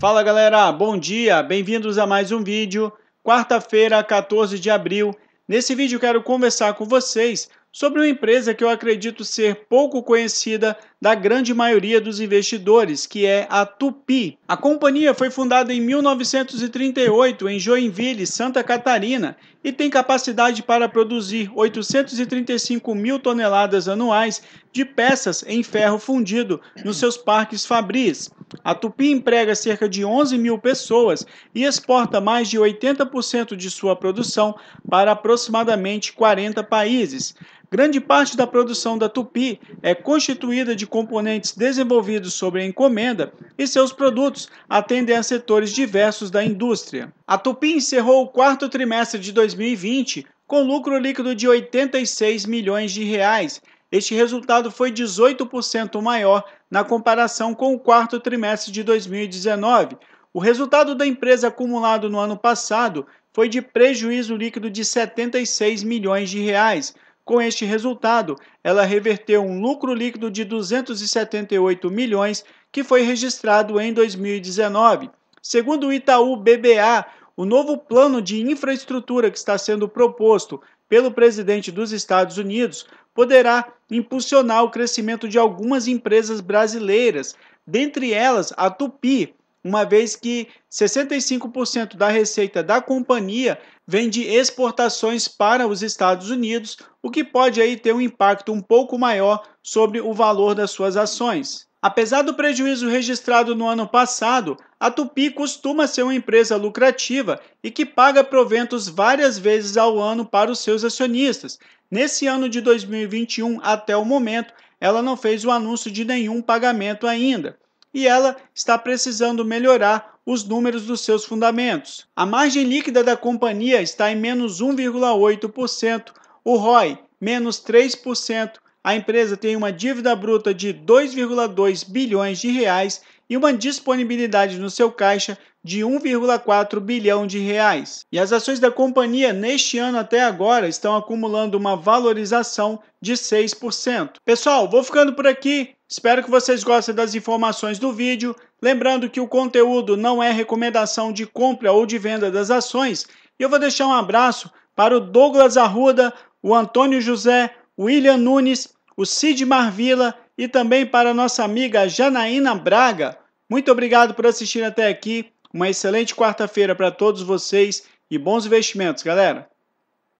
Fala galera, bom dia, bem-vindos a mais um vídeo, quarta-feira, 14 de abril. Nesse vídeo quero conversar com vocês sobre uma empresa que eu acredito ser pouco conhecida da grande maioria dos investidores, que é a Tupi. A companhia foi fundada em 1938 em Joinville, Santa Catarina, e tem capacidade para produzir 835 mil toneladas anuais de peças em ferro fundido nos seus parques fabris. A Tupi emprega cerca de 11 mil pessoas e exporta mais de 80% de sua produção para aproximadamente 40 países. Grande parte da produção da Tupi é constituída de componentes desenvolvidos sobre encomenda e seus produtos atendem a setores diversos da indústria. A Tupi encerrou o quarto trimestre de 2020 com lucro líquido de 86 milhões de reais. Este resultado foi 18% maior na comparação com o quarto trimestre de 2019. O resultado da empresa acumulado no ano passado foi de prejuízo líquido de 76 milhões de reais com este resultado, ela reverteu um lucro líquido de 278 milhões que foi registrado em 2019. Segundo o Itaú BBA, o novo plano de infraestrutura que está sendo proposto pelo presidente dos Estados Unidos poderá impulsionar o crescimento de algumas empresas brasileiras, dentre elas a Tupi, uma vez que 65% da receita da companhia vende exportações para os Estados Unidos, o que pode aí ter um impacto um pouco maior sobre o valor das suas ações. Apesar do prejuízo registrado no ano passado, a Tupi costuma ser uma empresa lucrativa e que paga proventos várias vezes ao ano para os seus acionistas. Nesse ano de 2021, até o momento, ela não fez o anúncio de nenhum pagamento ainda e ela está precisando melhorar os números dos seus fundamentos. A margem líquida da companhia está em menos 1,8%, o ROI menos 3%. A empresa tem uma dívida bruta de 2,2 bilhões de reais e uma disponibilidade no seu caixa de 1,4 bilhão de reais. E as ações da companhia neste ano até agora estão acumulando uma valorização de 6%. Pessoal, vou ficando por aqui. Espero que vocês gostem das informações do vídeo. Lembrando que o conteúdo não é recomendação de compra ou de venda das ações. E eu vou deixar um abraço para o Douglas Arruda, o Antônio José, o William Nunes, o Cid Marvila e também para nossa amiga Janaína Braga. Muito obrigado por assistir até aqui. Uma excelente quarta-feira para todos vocês e bons investimentos, galera!